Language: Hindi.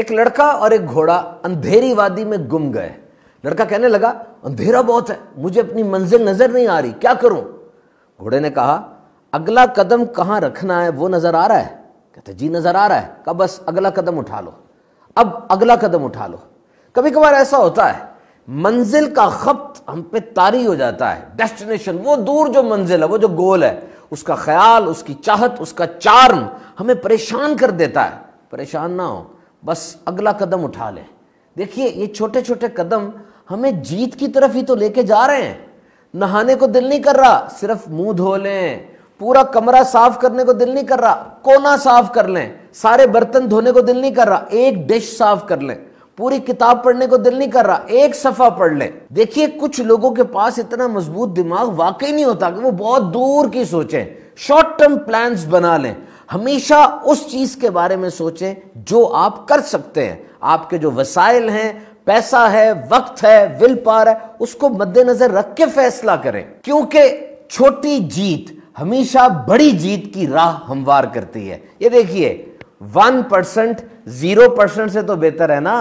एक लड़का और एक घोड़ा अंधेरी वादी में गुम गए लड़का कहने लगा अंधेरा बहुत है मुझे अपनी मंजिल नजर नहीं आ रही क्या करूं घोड़े ने कहा अगला कदम कहां रखना है वो नजर आ रहा है कहते जी नजर आ रहा है कब बस अगला कदम उठा लो अब अगला कदम उठा लो कभी कभार ऐसा होता है मंजिल का खपत हम पे तारी हो जाता है डेस्टिनेशन वो दूर जो मंजिल है वो जो गोल है उसका ख्याल उसकी चाहत उसका चार्म हमें परेशान कर देता है परेशान ना हो बस अगला कदम उठा लें देखिए ये छोटे छोटे कदम हमें जीत की तरफ ही तो लेके जा रहे हैं नहाने को दिल नहीं कर रहा सिर्फ मुंह धो लें पूरा कमरा साफ करने को दिल नहीं कर रहा कोना साफ कर लें सारे बर्तन धोने को दिल नहीं कर रहा एक डिश साफ कर लें पूरी किताब पढ़ने को दिल नहीं कर रहा एक सफा पढ़ लें देखिए कुछ लोगों के पास इतना मजबूत दिमाग वाकई नहीं होता कि वो बहुत दूर की सोचें शॉर्ट टर्म प्लान्स बना लें हमेशा उस चीज़ के बारे में सोचें जो आप कर सकते हैं आपके जो वसाइल हैं पैसा है वक्त है विल पार है उसको मद्देनजर रख के फैसला करें क्योंकि छोटी जीत हमेशा बड़ी जीत की राह हमवार करती है ये देखिए वन परसेंट जीरो परसेंट से तो बेहतर है ना